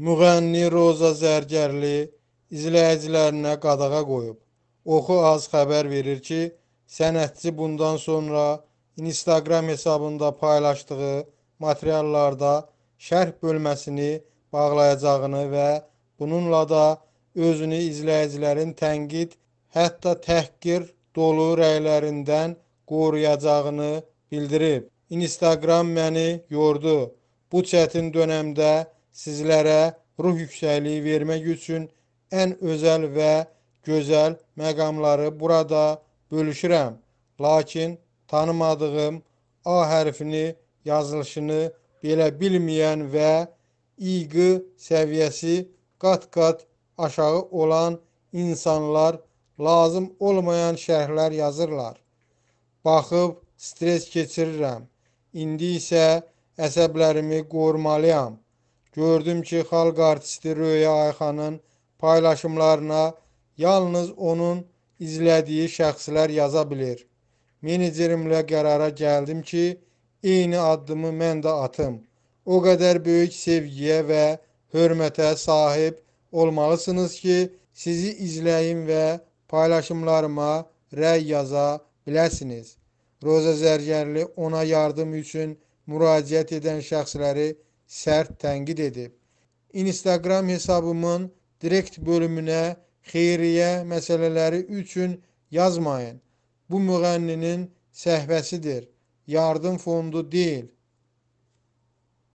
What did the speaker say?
Müğənni Roza Zərgərli izləyicilərinə qadağa qoyub. Oxu az xəbər verir ki, sənətçi bundan sonra Instagram hesabında paylaşdığı materiallarda şərh bölməsini bağlayacağını və bununla da özünü izləyicilərin tənqid, hətta təhqir dolu rəylərindən qoruyacağını bildirib. Instagram məni yordu. Bu çətin dönəmdə sizlərə ruh yüksəkliyi vermək üçün ən özəl və gözəl məqamları burada bölüşürəm. Lakin tanımadığım A hərfini yazılışını belə bilməyən və İQ səviyyəsi qat-qat aşağı olan insanlar lazım olmayan şərhlər yazırlar. Baxıb stres keçirirəm. İndi isə əsəblərimi qorumalıyam. Gördüm ki, xalq artisti Röya Ayxanın paylaşımlarına yalnız onun izlədiyi şəxslər yaza bilir. Menecerimlə qərara gəldim ki, eyni addımı mən də atım. O qədər böyük sevgiyə və hörmətə sahib olmalısınız ki, sizi izləyin və paylaşımlarıma rəy yaza biləsiniz. Roza Zərgərli ona yardım üçün müraciət edən şəxsləri sərt tənqid edib. Instagram hesabımın direkt bölümünə xeyriyyə məsələləri üçün yazmayın. Bu müğənninin səhvəsidir. Yardım fondu deyil.